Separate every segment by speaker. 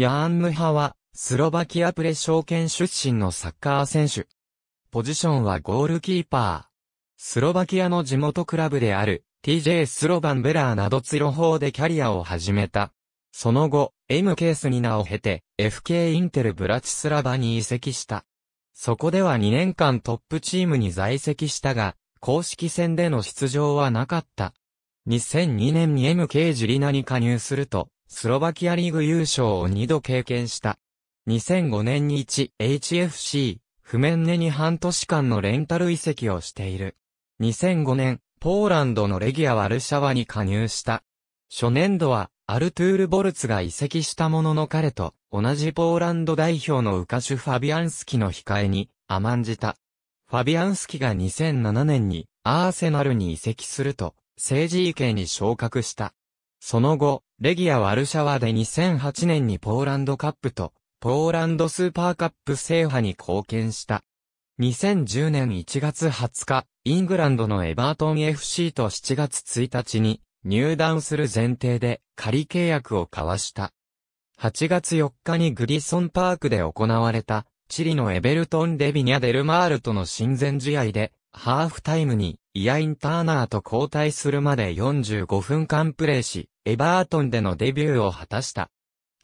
Speaker 1: ヤーンムハは、スロバキアプレ証券出身のサッカー選手。ポジションはゴールキーパー。スロバキアの地元クラブである、TJ スロバンベラーなどツロ法でキャリアを始めた。その後、MK スニナを経て、FK インテルブラチスラバに移籍した。そこでは2年間トップチームに在籍したが、公式戦での出場はなかった。2002年に MK ジュリナに加入すると、スロバキアリーグ優勝を2度経験した。2005年に 1HFC、不面ネに半年間のレンタル移籍をしている。2005年、ポーランドのレギア・ワルシャワに加入した。初年度は、アルトゥール・ボルツが移籍したものの彼と、同じポーランド代表のウカシュ・ファビアンスキの控えに、甘んじた。ファビアンスキが2007年に、アーセナルに移籍すると、政治意見に昇格した。その後、レギア・ワルシャワで2008年にポーランドカップと、ポーランドスーパーカップ制覇に貢献した。2010年1月20日、イングランドのエバートン FC と7月1日に入団する前提で仮契約を交わした。8月4日にグリソンパークで行われた、チリのエベルトン・デビニャ・デルマールとの親善試合で、ハーフタイムにイアイン・ターナーと交代するまで45分間プレーし、エバートンでのデビューを果たした。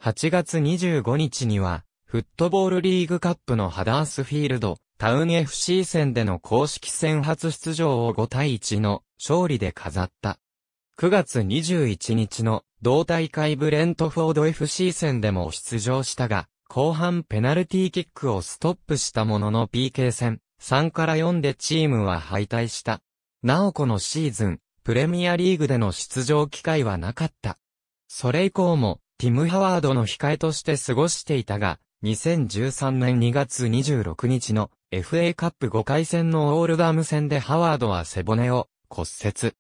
Speaker 1: 8月25日には、フットボールリーグカップのハダースフィールド、タウン FC 戦での公式戦初出場を5対1の勝利で飾った。9月21日の同大会ブレントフォード FC 戦でも出場したが、後半ペナルティーキックをストップしたものの PK 戦、3から4でチームは敗退した。なおこのシーズン、プレミアリーグでの出場機会はなかった。それ以降も、ティム・ハワードの控えとして過ごしていたが、2013年2月26日の FA カップ5回戦のオールダム戦でハワードは背骨を骨折。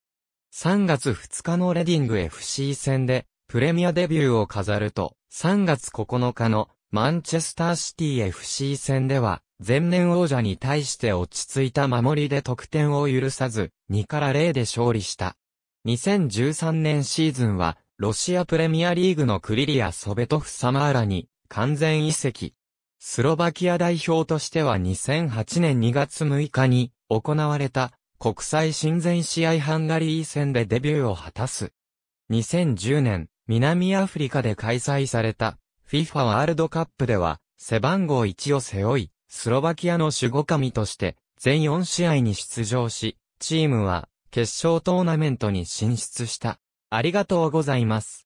Speaker 1: 3月2日のレディング FC 戦でプレミアデビューを飾ると、3月9日のマンチェスターシティ FC 戦では前年王者に対して落ち着いた守りで得点を許さず、2から0で勝利した。2013年シーズンは、ロシアプレミアリーグのクリリア・ソベトフ・サマーラに完全移籍。スロバキア代表としては2008年2月6日に行われた国際親善試合ハンガリー戦でデビューを果たす。2010年、南アフリカで開催された FIFA ワールドカップでは背番号1を背負い、スロバキアの守護神として、全4試合に出場し、チームは、決勝トーナメントに進出した。ありがとうございます。